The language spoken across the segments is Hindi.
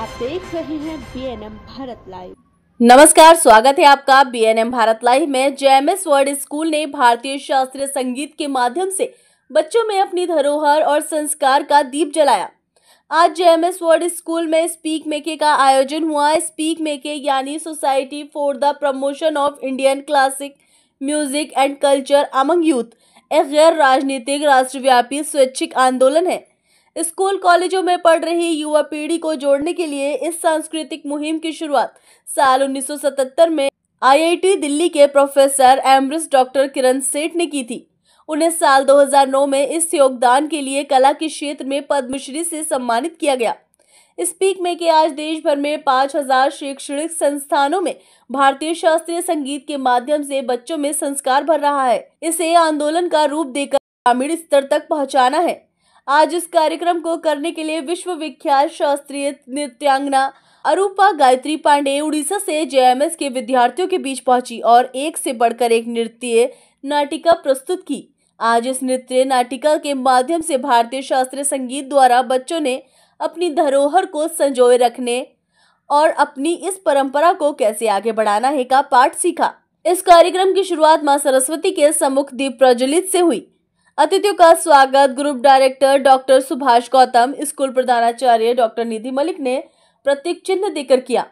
आप देख रहे हैं बीएनएम भारत लाइव नमस्कार स्वागत है आपका बीएनएम भारत लाइव में जेएमएस वर्ल्ड स्कूल ने भारतीय शास्त्रीय संगीत के माध्यम से बच्चों में अपनी धरोहर और संस्कार का दीप जलाया आज जेएमएस वर्ल्ड स्कूल में स्पीक मेके का आयोजन हुआ स्पीक मेके यानी society for the promotion of Indian classic music and culture among youth एक गैर राजनीतिक राष्ट्रव्यापी स्वैच्छिक आंदोलन है स्कूल कॉलेजों में पढ़ रही युवा पीढ़ी को जोड़ने के लिए इस सांस्कृतिक मुहिम की शुरुआत साल 1977 में आईआईटी दिल्ली के प्रोफेसर एमरिस डॉक्टर किरण सेठ ने की थी उन्हें साल 2009 में इस योगदान के लिए कला के क्षेत्र में पद्मश्री से सम्मानित किया गया स्पीक में के आज देश भर में 5000 शैक्षणिक संस्थानों में भारतीय शास्त्रीय संगीत के माध्यम से बच्चों में संस्कार भर रहा है इसे आंदोलन का रूप देकर ग्रामीण स्तर तक पहुंचाना है आज इस कार्यक्रम को करने के लिए विश्वविख्यात शास्त्रीय नृत्यांगना अरूपा गायत्री पांडे उड़ीसा से जेएमएस के विद्यार्थियों के बीच पहुंची और एक से बढ़कर एक नृत्य नाटिका प्रस्तुत की आज इस नृत्य नाटिका के माध्यम से भारतीय शास्त्रीय संगीत द्वारा बच्चों ने अपनी धरोहर को संजोए रखने और अपनी इस परंपरा को कैसे आगे बढ़ाना है का पाठ सीखा इस कार्यक्रम की शुरुआत माँ सरस्वती के सम्मुख दीप प्रज्वलित से हुई अतिथियों का स्वागत group director doctor Subhash Gautam school प्रधानाचार्य डॉक्टर निधि मलिक ने प्रतीक चिन्ह देकर किया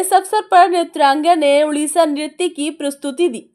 इस अवसर पर नृत्यांगन ने उड़ीसा नृत्य की प्रस्तुति दी